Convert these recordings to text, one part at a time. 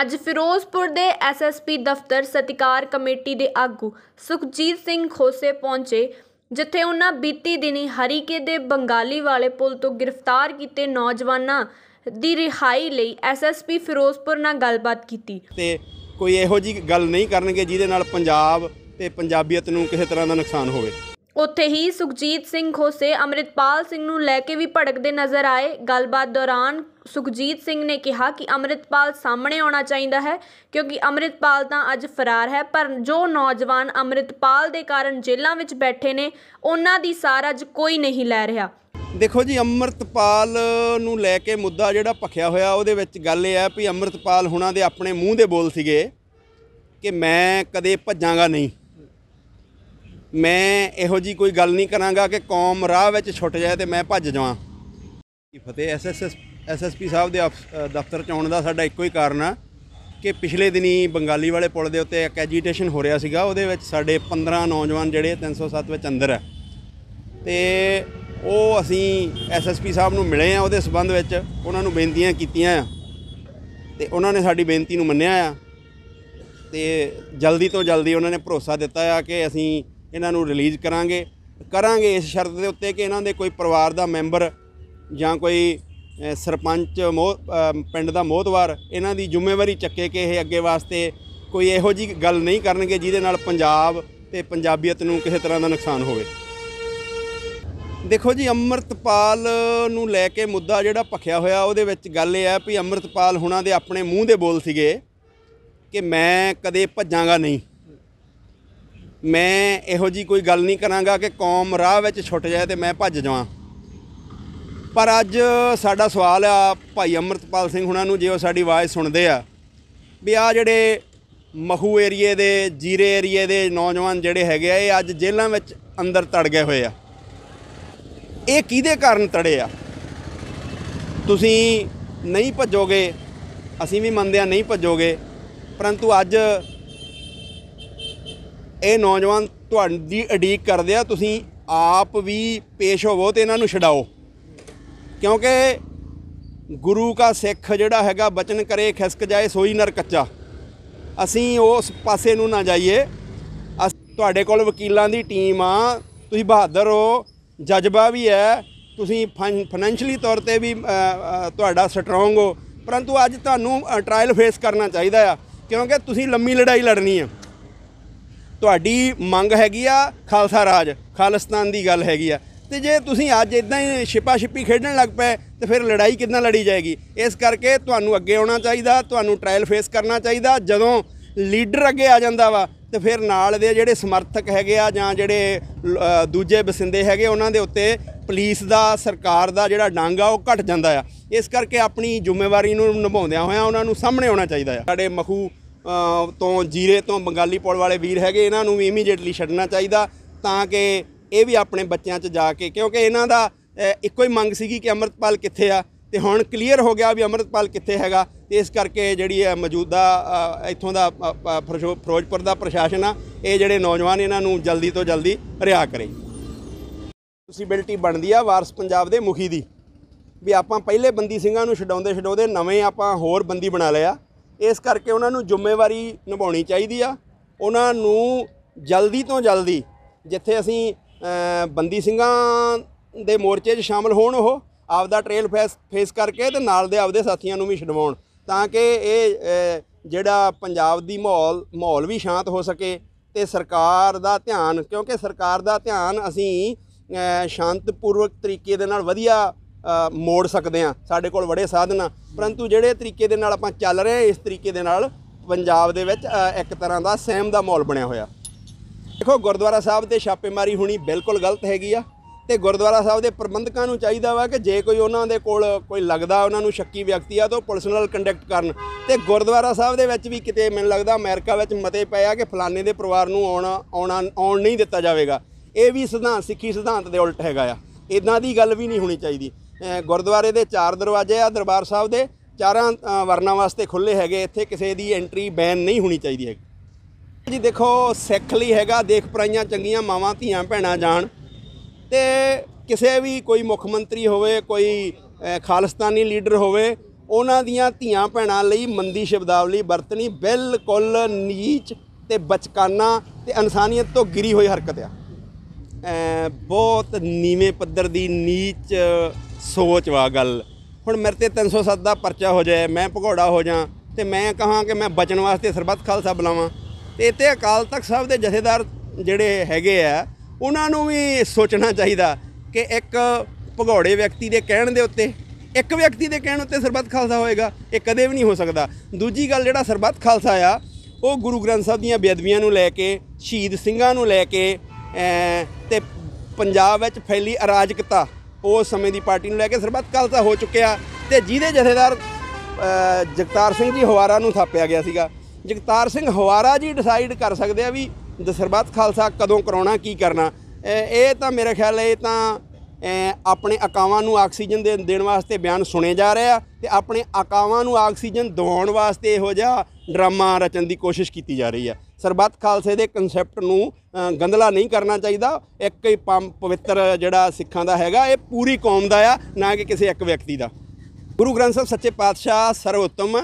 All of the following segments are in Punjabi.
ਅੱਜ ਫਿਰੋਜ਼ਪੁਰ ਦੇ ਐਸਐਸਪੀ ਦਫ਼ਤਰ ਸਤਿਕਾਰ ਕਮੇਟੀ ਦੇ ਆਗੂ ਸੁਖਜੀਤ ਸਿੰਘ ਖੋਸੇ ਪਹੁੰਚੇ ਜਿੱਥੇ ਉਹਨਾਂ ਬੀਤੀ ਦਿਨੀ ਹਰੀਕੇ ਦੇ ਬੰਗਾਲੀ ਵਾਲੇ ਪੁਲ ਤੋਂ ਗ੍ਰਿਫਤਾਰ ਕੀਤੇ ਨੌਜਵਾਨਾਂ ਦੀ ਰਿਹਾਈ ਲਈ ਐਸਐਸਪੀ ਫਿਰੋਜ਼ਪੁਰ ਨਾਲ ਗੱਲਬਾਤ ਕੀਤੀ ਤੇ ਕੋਈ ਇਹੋ ਜੀ ਗੱਲ ਨਹੀਂ ਕਰਨਗੇ ਜਿਹਦੇ ਨਾਲ ਪੰਜਾਬ ਤੇ ਪੰਜਾਬੀਅਤ ਨੂੰ ਕਿਸੇ ਤਰ੍ਹਾਂ ਦਾ ਨੁਕਸਾਨ ਹੋਵੇ ਉੱਥੇ ਹੀ ਸੁਖਜੀਤ ਸਿੰਘ ਖੋਸੇ ਅੰਮ੍ਰਿਤਪਾਲ ਸਿੰਘ ਨੂੰ ਲੈ ਕੇ ਵੀ ਭੜਕਦੇ ਨਜ਼ਰ ਆਏ ਗੱਲਬਾਤ ਦੌਰਾਨ ਸੁਖਜੀਤ ਸਿੰਘ ਨੇ ਕਿਹਾ ਕਿ ਅੰਮ੍ਰਿਤਪਾਲ ਸਾਹਮਣੇ ਆਉਣਾ ਚਾਹੀਦਾ ਹੈ ਕਿਉਂਕਿ ਅੰਮ੍ਰਿਤਪਾਲ ਤਾਂ ਅੱਜ ਫਰਾਰ ਹੈ ਪਰ ਜੋ ਨੌਜਵਾਨ ਅੰਮ੍ਰਿਤਪਾਲ ਦੇ ਕਾਰਨ ਜੇਲ੍ਹਾਂ ਵਿੱਚ ਬੈਠੇ ਨੇ ਉਹਨਾਂ ਦੀ ਸਾਰ ਅੱਜ ਕੋਈ ਨਹੀਂ ਲੈ ਰਿਹਾ ਦੇਖੋ ਜੀ ਅੰਮ੍ਰਿਤਪਾਲ ਨੂੰ ਲੈ ਕੇ ਮੁੱਦਾ ਜਿਹੜਾ ਭਖਿਆ ਹੋਇਆ ਉਹਦੇ ਵਿੱਚ ਗੱਲ ਇਹ ਹੈ ਵੀ ਅੰਮ੍ਰਿਤਪਾਲ ਹੁਣਾਂ ਦੇ ਆਪਣੇ ਮੂੰਹ ਦੇ ਬੋਲ ਸੀਗੇ ਕਿ ਮੈਂ ਕਦੇ ਭੱਜਾਂਗਾ ਨਹੀਂ ਮੈਂ ਇਹੋ ਜੀ ਕੋਈ ਗੱਲ ਨਹੀਂ ਕਰਾਂਗਾ ਕਿ ਕੌਮ ਰਾਹ ਵਿੱਚ ਛੁੱਟ ਜਾਏ ਤੇ ਮੈਂ ਭੱਜ ਜਾਵਾਂ ਫਤਿਹ ਐਸਐਸਐਸ ਐਸਐਸਪੀ ਸਾਹਿਬ ਦੇ ਦਫ਼ਤਰ ਚ ਆਉਣ ਦਾ ਸਾਡਾ ਇੱਕੋ ਹੀ ਕਾਰਨ ਆ ਕਿ ਪਿਛਲੇ ਦਿਨੀ ਬੰਗਾਲੀ ਵਾਲੇ ਪੁਲ ਦੇ ਉੱਤੇ ਇੱਕ ਐਜੀਟੇਸ਼ਨ ਹੋ ਰਿਹਾ ਸੀਗਾ ਉਹਦੇ ਵਿੱਚ ਸਾਡੇ 15 ਨੌਜਵਾਨ ਜਿਹੜੇ 307 ਵਿੱਚ ਅੰਦਰ ਆ ਤੇ ਉਹ ਅਸੀਂ ਐਸਐਸਪੀ ਸਾਹਿਬ ਨੂੰ ਮਿਲੇ ਆ ਉਹਦੇ ਸਬੰਧ ਵਿੱਚ ਉਹਨਾਂ ਨੂੰ ਬੇਨਤੀਆਂ ਕੀਤੀਆਂ ਆ ਤੇ ਉਹਨਾਂ ਨੇ ਸਾਡੀ ਬੇਨਤੀ ਨੂੰ ਮੰਨਿਆ ਆ ਤੇ ਜਲਦੀ ਤੋਂ ਜਲਦੀ ਉਹਨਾਂ ਨੇ ਭਰੋਸਾ ਦਿੱਤਾ ਆ ਕਿ ਅਸੀਂ ਇਹਨਾਂ ਨੂੰ ਰਿਲੀਜ਼ ਕਰਾਂਗੇ ਕਰਾਂਗੇ ਇਸ ਸ਼ਰਤ ਦੇ ਉੱਤੇ ਕਿ ਇਹਨਾਂ ਦੇ ਕੋਈ ਪਰਿਵਾਰ ਦਾ ਮੈਂਬਰ ਜਾਂ ਕੋਈ ਸਰਪੰਚ ਪਿੰਡ ਦਾ ਮੋਹਤਵਾਰ ਇਹਨਾਂ ਦੀ ਜ਼ਿੰਮੇਵਾਰੀ ਚੱਕੇ ਕਿ ਇਹ ਅੱਗੇ ਵਾਸਤੇ ਕੋਈ ਇਹੋ ਜੀ ਗੱਲ ਨਹੀਂ ਕਰਨਗੇ ਜਿਹਦੇ ਨਾਲ ਪੰਜਾਬ ਤੇ ਪੰਜਾਬੀਅਤ ਨੂੰ ਕਿਸੇ ਤਰ੍ਹਾਂ ਦਾ ਨੁਕਸਾਨ ਹੋਵੇ ਦੇਖੋ ਜੀ ਅਮਰਤਪਾਲ ਨੂੰ ਲੈ ਕੇ ਮੁੱਦਾ ਜਿਹੜਾ ਭਖਿਆ ਹੋਇਆ ਉਹਦੇ ਵਿੱਚ ਗੱਲ ਇਹ ਹੈ ਵੀ ਅਮਰਤਪਾਲ ਹੁਣਾਂ ਦੇ ਆਪਣੇ ਮੂੰਹ ਦੇ ਬੋਲ ਸੀਗੇ ਕਿ ਮੈਂ ਕਦੇ ਭੱਜਾਂਗਾ ਨਹੀਂ ਮੈਂ ਇਹੋ ਜੀ ਕੋਈ ਗੱਲ ਨਹੀਂ ਕਰਾਂਗਾ ਕਿ ਕੌਮ ਰਾਹ ਵਿੱਚ ਛੁੱਟ ਜਾਏ ਤੇ ਮੈਂ ਭੱਜ ਜਾਵਾਂ ਪਰ ਅੱਜ ਸਾਡਾ ਸਵਾਲ ਆ ਭਾਈ ਅਮਰਤਪਾਲ ਸਿੰਘ ਹੁਣਾਂ ਨੂੰ ਜੇ ਉਹ ਸਾਡੀ ਆਵਾਜ਼ ਸੁਣਦੇ ਆ ਵੀ ਆ ਜਿਹੜੇ ਮਹੂ ਏਰੀਏ ਦੇ ਜੀਰੇ ਏਰੀਏ ਦੇ ਨੌਜਵਾਨ ਜਿਹੜੇ ਹੈਗੇ ਆ ਇਹ ਅੱਜ ਜੇਲ੍ਹਾਂ ਵਿੱਚ ਅੰਦਰ ਤੜ ਗਏ ਹੋਏ ਆ ਇਹ ਕਿਹਦੇ ਕਾਰਨ ਤੜੇ ਆ ਤੁਸੀਂ ਨਹੀਂ ਭੱਜੋਗੇ ਅਸੀਂ ਵੀ ਮੰਨਦੇ ਆ ਨਹੀਂ ਭੱਜੋਗੇ ਪਰੰਤੂ ਅੱਜ ਇਹ ਨੌਜਵਾਨ ਤੁਹਾਡੀ ਅਡੀਕ ਕਰਦੇ ਆ ਤੁਸੀਂ ਆਪ ਵੀ ਪੇਸ਼ ਹੋਵੋ ਤੇ ਇਹਨਾਂ ਨੂੰ ਛਡਾਓ ਕਿਉਂਕਿ ਗੁਰੂ ਦਾ ਸਿੱਖ ਜਿਹੜਾ ਹੈਗਾ ਬਚਨ ਕਰੇ ਖਿਸਕ ਜਾਏ ਸੋਈ ਨਰ ਕੱਚਾ ਅਸੀਂ ਉਸ ਪਾਸੇ ਨੂੰ ਨਾ ਜਾਈਏ ਤੁਹਾਡੇ ਕੋਲ ਵਕੀਲਾਂ ਦੀ ਟੀਮ ਆ ਤੁਸੀਂ ਬਹਾਦਰ ਹੋ ਜਜ਼ਬਾ ਵੀ ਹੈ ਤੁਸੀਂ ਫਾਈਨੈਂਸ਼ਲੀ ਤੌਰ ਤੇ ਵੀ ਤੁਹਾਡਾ ਸਟਰੋਂਗ ਹੋ ਪਰੰਤੂ ਅੱਜ ਤੁਹਾਨੂੰ ਟ੍ਰਾਇਲ ਫੇਸ ਕਰਨਾ ਚਾਹੀਦਾ ਆ ਕਿਉਂਕਿ ਤੁਸੀਂ ਲੰਮੀ ਲੜਾਈ ਲੜਨੀ ਹੈ ਤੁਹਾਡੀ ਮੰਗ ਹੈਗੀ ਆ ਖਾਲਸਾ ਰਾਜ ਖਾਲਿਸਤਾਨ ਦੀ ਗੱਲ ਹੈਗੀ ਆ ਤੇ ਜੇ ਤੁਸੀਂ ਅੱਜ ਇਦਾਂ ਹੀ ਛਿਪਾ ਛਿਪੀ ਖੇਡਣ ਲੱਗ ਪਏ ਤੇ ਫਿਰ ਲੜਾਈ ਕਿੱਦਾਂ ਲੜੀ ਜਾਏਗੀ ਇਸ ਕਰਕੇ ਤੁਹਾਨੂੰ ਅੱਗੇ ਆਉਣਾ ਚਾਹੀਦਾ ਤੁਹਾਨੂੰ ਟ੍ਰਾਇਲ ਫੇਸ ਕਰਨਾ ਚਾਹੀਦਾ ਜਦੋਂ ਲੀਡਰ ਅੱਗੇ ਆ ਜਾਂਦਾ ਵਾ ਤੇ ਫਿਰ ਨਾਲ ਦੇ ਜਿਹੜੇ ਸਮਰਥਕ ਹੈਗੇ ਆ ਜਾਂ ਜਿਹੜੇ ਦੂਜੇ ਬਸਿੰਦੇ ਹੈਗੇ ਉਹਨਾਂ ਦੇ ਉੱਤੇ ਪੁਲਿਸ ਦਾ ਸਰਕਾਰ ਦਾ ਜਿਹੜਾ ਡੰਗ ਆ ਉਹ ਘਟ ਜਾਂਦਾ ਆ ਇਸ ਕਰਕੇ ਆਪਣੀ ਜ਼ਿੰਮੇਵਾਰੀ ਨੂੰ ਨਿਭਾਉਂਦਿਆਂ ਹੋਇਆਂ ਉਹਨਾਂ ਨੂੰ ਸਾਹਮਣੇ ਆਉਣਾ ਚਾਹੀਦਾ ਆ ਸਾਡੇ ਮਖੂ ਤੋਂ ਜੀਰੇ ਤੋਂ ਬੰਗਾਲੀ ਪੌੜ ਵਾਲੇ ਵੀਰ ਹੈਗੇ ਇਹਨਾਂ ਨੂੰ ਵੀ ਇਮੀਡੀਏਟਲੀ ਛੱਡਣਾ ਚਾਹੀਦਾ ਤਾਂ ਕਿ ਇਹ ਵੀ ਆਪਣੇ ਬੱਚਿਆਂ 'ਚ ਜਾ ਕੇ ਕਿਉਂਕਿ ਇਹਨਾਂ ਦਾ ਇੱਕੋ ਹੀ ਮੰਗ ਸੀਗੀ ਕਿ ਅਮਰਤਪਾਲ ਕਿੱਥੇ ਆ ਤੇ ਹੁਣ ਕਲੀਅਰ ਹੋ ਗਿਆ ਵੀ ਅਮਰਤਪਾਲ ਕਿੱਥੇ ਹੈਗਾ ਤੇ ਇਸ ਕਰਕੇ ਜਿਹੜੀ ਹੈ ਮੌਜੂਦਾ ਇੱਥੋਂ ਦਾ ਫਿਰੋਜ਼ਪੁਰ ਦਾ ਪ੍ਰਸ਼ਾਸਨ ਆ ਇਹ ਜਿਹੜੇ ਨੌਜਵਾਨ ਇਹਨਾਂ ਨੂੰ ਜਲਦੀ ਤੋਂ ਜਲਦੀ ਰਿਹਾ ਕਰੇ ਬਿਲਟੀ ਬਣਦੀ ਆ ਵਾਰਸ ਪੰਜਾਬ ਦੇ ਮੁਖੀ ਦੀ ਵੀ ਆਪਾਂ ਪਹਿਲੇ ਬੰਦੀ ਸਿੰਘਾਂ ਨੂੰ ਛਡਾਉਂਦੇ ਛਡਾਉਂਦੇ ਨਵੇਂ ਆਪਾਂ ਹੋਰ ਬੰਦੀ ਬਣਾ ਲਿਆ ਇਸ ਕਰਕੇ ਉਹਨਾਂ ਨੂੰ ਜ਼ਿੰਮੇਵਾਰੀ ਨਿਭਾਉਣੀ ਚਾਹੀਦੀ ਆ ਉਹਨਾਂ ਨੂੰ ਜਲਦੀ ਤੋਂ ਜਲਦੀ ਜਿੱਥੇ ਅਸੀਂ ਬੰਦੀ ਸਿੰਘਾਂ ਦੇ ਮੋਰਚੇ 'ਚ ਸ਼ਾਮਲ ਹੋਣ ਉਹ ਆਪਦਾ ਟ੍ਰੇਲ ਫੇਸ ਫੇਸ ਕਰਕੇ ਤੇ ਨਾਲ ਦੇ ਆਪਦੇ ਸਾਥੀਆਂ ਨੂੰ ਵੀ ਛਡਵਾਉਣ ਤਾਂ ਕਿ ਇਹ ਜਿਹੜਾ ਪੰਜਾਬ ਦੀ ਮਾਹੌਲ ਮਾਹੌਲ ਵੀ ਸ਼ਾਂਤ ਹੋ ਸਕੇ ਤੇ ਸਰਕਾਰ ਦਾ ਧਿਆਨ ਕਿਉਂਕਿ ਸਰਕਾਰ ਦਾ ਧਿਆਨ ਅਸੀਂ ਸ਼ਾਂਤਪੂਰਵਕ ਤਰੀਕੇ ਦੇ ਨਾਲ ਵਧੀਆ ਮੋੜ ਸਕਦੇ ਆ ਸਾਡੇ ਕੋਲ ਬੜੇ ਸਾਧਨ ਆ ਪਰੰਤੂ ਜਿਹੜੇ ਤਰੀਕੇ ਦੇ ਨਾਲ ਆਪਾਂ ਚੱਲ ਰਹੇ ਆ ਇਸ ਤਰੀਕੇ ਦੇ ਨਾਲ ਪੰਜਾਬ ਦੇ ਵਿੱਚ ਇੱਕ ਤਰ੍ਹਾਂ ਦਾ ਸਹਿਮ ਦਾ ਮਾਹੌਲ ਬਣਿਆ ਹੋਇਆ ਦੇਖੋ ਗੁਰਦੁਆਰਾ ਸਾਹਿਬ ਤੇ ਛਾਪੇਮਾਰੀ ਹੋਣੀ ਬਿਲਕੁਲ ਗਲਤ ਹੈਗੀ ਆ ਤੇ ਗੁਰਦੁਆਰਾ ਸਾਹਿਬ ਦੇ ਪ੍ਰਬੰਧਕਾਂ ਨੂੰ ਚਾਹੀਦਾ ਵਾ ਕਿ ਜੇ ਕੋਈ ਉਹਨਾਂ ਦੇ ਕੋਲ ਕੋਈ ਲੱਗਦਾ ਉਹਨਾਂ ਨੂੰ ਸ਼ੱਕੀ ਵਿਅਕਤੀ ਆ ਤਾਂ ਪੁਲਿਸ ਨਾਲ ਕੰਟੈਕਟ ਕਰਨ ਤੇ ਗੁਰਦੁਆਰਾ ਸਾਹਿਬ ਦੇ ਵਿੱਚ ਵੀ ਕਿਤੇ ਮੈਨੂੰ ਲੱਗਦਾ ਅਮਰੀਕਾ ਵਿੱਚ ਮਤੇ ਪਏ ਆ ਕਿ ਫਲਾਣੇ ਦੇ ਪਰਿਵਾਰ ਨੂੰ ਆਉਣਾ ਆਉਣਾ ਆਉਣ ਨਹੀਂ ਦਿੱਤਾ ਜਾਵੇਗਾ ਇਹ ਵੀ ਸਿਧਾਂਤ ਸਿੱਖੀ ਸਿਧਾਂਤ ਦੇ ਉਲਟ ਹੈਗਾ ਆ ਇਦਾਂ ਦੀ ਗੱਲ ਵੀ ਨਹੀਂ ਹੋਣੀ ਚਾਹੀਦੀ ਗੁਰਦੁਆਰੇ ਦੇ ਚਾਰ ਦਰਵਾਜ਼ੇ ਆ ਦਰਬਾਰ ਸਾਹਿਬ ਦੇ ਚਾਰਾਂ ਵਰਨਾ ਵਾਸਤੇ ਖੁੱਲੇ ਹੈਗੇ ਇੱਥੇ ਕਿਸੇ ਦੀ ਐਂਟਰੀ ਬੈਨ ਨਹੀਂ ਹੋਣੀ ਚਾਹੀਦੀ ਹੈ ਜੀ ਦੇਖੋ ਸਿੱਖ ਲਈ ਹੈਗਾ ਦੇਖ ਪਰਾਈਆਂ ਚੰਗੀਆਂ ਮਾਵਾਂ ਧੀਆਂ ਭੈਣਾਂ ਜਾਣ ਤੇ ਕਿਸੇ ਵੀ ਕੋਈ ਮੁੱਖ ਮੰਤਰੀ ਹੋਵੇ ਕੋਈ ਖਾਲਸਤਾਨੀ ਲੀਡਰ ਹੋਵੇ ਉਹਨਾਂ ਦੀਆਂ ਧੀਆਂ ਭੈਣਾਂ ਲਈ ਮੰਦੀ ਸ਼ਬਦਾਵਲੀ ਵਰਤਣੀ ਬਿਲਕੁਲ ਨੀਚ ਤੇ ਬਚਕਾਨਾ ਤੇ ਇਨਸਾਨੀਅਤ ਤੋਂ ਗਿਰੀ ਹੋਈ ਹਰਕਤ ਆ ਬਹੁਤ ਨੀਵੇਂ ਪੱਧਰ ਦੀ ਨੀਚ ਸੋਚ ਵਾ ਗੱਲ ਹੁਣ ਮੇਰੇ ਤੇ 307 ਦਾ ਪਰਚਾ ਹੋ ਜਾਏ ਮੈਂ ਭਗੋੜਾ ਹੋ ਜਾ ਤੇ ਮੈਂ ਕਹਾਂ ਕਿ ਮੈਂ ਬਚਣ ਵਾਸਤੇ ਸਰਬੱਤ ਖਾਲਸਾ ਬੁਲਾਵਾਂ ਤੇ ਇਤੇ ਅਕਾਲ ਤਖਤ ਸਾਹਿਬ ਦੇ ਜਥੇਦਾਰ ਜਿਹੜੇ ਹੈਗੇ ਆ ਉਹਨਾਂ ਨੂੰ ਵੀ ਸੋਚਣਾ ਚਾਹੀਦਾ ਕਿ ਇੱਕ ਭਗੋੜੇ ਵਿਅਕਤੀ ਦੇ ਕਹਿਣ ਦੇ ਉੱਤੇ ਇੱਕ ਵਿਅਕਤੀ ਦੇ ਕਹਿਣ ਉੱਤੇ ਸਰਬੱਤ ਖਾਲਸਾ ਹੋਏਗਾ ਇਹ ਕਦੇ ਵੀ ਨਹੀਂ ਹੋ ਸਕਦਾ ਦੂਜੀ ਗੱਲ ਜਿਹੜਾ ਸਰਬੱਤ ਖਾਲਸਾ ਆ ਉਹ ਗੁਰੂ ਗ੍ਰੰਥ ਸਾਹਿਬ ਦੀਆਂ ਬੇਅਦਬੀਆਂ ਨੂੰ ਲੈ ਕੇ ਸ਼ਹੀਦ ਸਿੰਘਾਂ ਨੂੰ ਲੈ ਕੇ ਤੇ ਪੰਜਾਬ ਵਿੱਚ ਫੈਲੀ ਅਰਾਜਕਤਾ ਉਸ ਸਮੇਂ ਦੀ ਪਾਰਟੀ ਨੂੰ ਲੈ ਕੇ ਸਰਬੱਤ ਕੱਲ ਤਾਂ ਹੋ ਚੁੱਕਿਆ ਤੇ ਜਿਹਦੇ ਜਥੇਦਾਰ ਜਗਤਾਰ ਸਿੰਘ ਜੀ ਹਵਾਰਾ ਨੂੰ ਥਾਪਿਆ ਗਿਆ ਸੀਗਾ ਜਗਤਾਰ ਸਿੰਘ ਹਵਾਰਾ ਜੀ ਡਿਸਾਈਡ ਕਰ ਸਕਦੇ ਆ ਵੀ ਦਸਰਬਤ ਖਾਲਸਾ ਕਦੋਂ ਕਰਾਉਣਾ ਕੀ ਕਰਨਾ ਇਹ ਤਾਂ ਮੇਰੇ ਖਿਆਲ ਇਹ ਤਾਂ ਆਪਣੇ ਆਕਾਵਾਂ ਨੂੰ ਆਕਸੀਜਨ ਦੇਣ ਵਾਸਤੇ ਬਿਆਨ ਸੁਣੇ ਜਾ ਰਹੇ ਆ ਤੇ ਆਪਣੇ ਆਕਾਵਾਂ ਨੂੰ ਆਕਸੀਜਨ ਦਵਾਉਣ ਵਾਸਤੇ ਇਹੋ ਜਿਹਾ ਡਰਾਮਾ ਰਚਣ ਦੀ ਕੋਸ਼ਿਸ਼ ਕੀਤੀ ਜਾ ਰਹੀ ਆ ਸਰਬੱਤ ਖਾਲਸੇ ਦੇ ਕਨਸੈਪਟ ਨੂੰ ਗੰਦਲਾ ਨਹੀਂ ਕਰਨਾ ਚਾਹੀਦਾ ਇੱਕ ਹੀ ਪਵਿੱਤਰ ਜਿਹੜਾ ਸਿੱਖਾਂ ਦਾ ਹੈਗਾ ਇਹ ਪੂਰੀ ਕੌਮ ਦਾ ਆ ਨਾ ਕਿ ਕਿਸੇ ਇੱਕ ਵਿਅਕਤੀ ਦਾ ਗੁਰੂ ਗ੍ਰੰਥ ਸਾਹਿਬ ਸੱਚੇ ਪਾਤਸ਼ਾਹ ਸਰਵਉੱਤਮ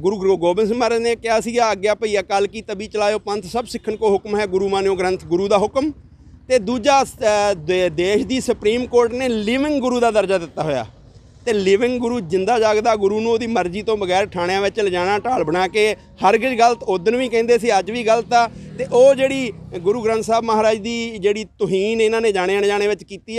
ਗੁਰੂ ਗੁਰੂ ਗੋਬਿੰਦ ਸਿੰਘ ਮਹਾਰਾਜ ਨੇ ਕਿਹਾ ਸੀਗਾ ਆਗਿਆ ਭਈ ਅਕਾਲ ਕੀ ਤਬੀ ਚਲਾਇਓ ਪੰਥ ਸਭ ਸਿੱਖਣ ਕੋ ਹੁਕਮ ਹੈ ਗੁਰੂ ਮਾਨਿਓ ਗ੍ਰੰਥ ਗੁਰੂ ਦਾ ਹੁਕਮ ਤੇ ਦੂਜਾ ਦੇਸ਼ ਦੀ ਸੁਪਰੀਮ ਕੋਰਟ ਨੇ ਲਿਵਿੰਗ ਗੁਰੂ ਦਾ ਦਰਜਾ ਦਿੱਤਾ ਹੋਇਆ ਤੇ ਲਿਵਿੰਗ ਗੁਰੂ ਜਿੰਦਾ ਜਾਗਦਾ ਗੁਰੂ ਨੂੰ ਉਹਦੀ ਮਰਜ਼ੀ ਤੋਂ ਬਗੈਰ ਥਾਣਿਆਂ ਵਿੱਚ ਲਿਜਾਣਾ ਢਾਲ ਬਣਾ ਕੇ ਹਰ ਹਰਗਿਜ਼ ਗਲਤ ਉਦੋਂ ਵੀ ਕਹਿੰਦੇ ਸੀ ਅੱਜ ਵੀ ਗਲਤ ਆ ਤੇ ਉਹ ਜਿਹੜੀ ਗੁਰੂ ਗ੍ਰੰਥ ਸਾਹਿਬ ਮਹਾਰਾਜ ਦੀ ਜਿਹੜੀ ਤੁਹੀਨ ਇਹਨਾਂ ਨੇ ਜਾਣੇ ਅਣਜਾਣੇ ਵਿੱਚ ਕੀਤੀ ਆ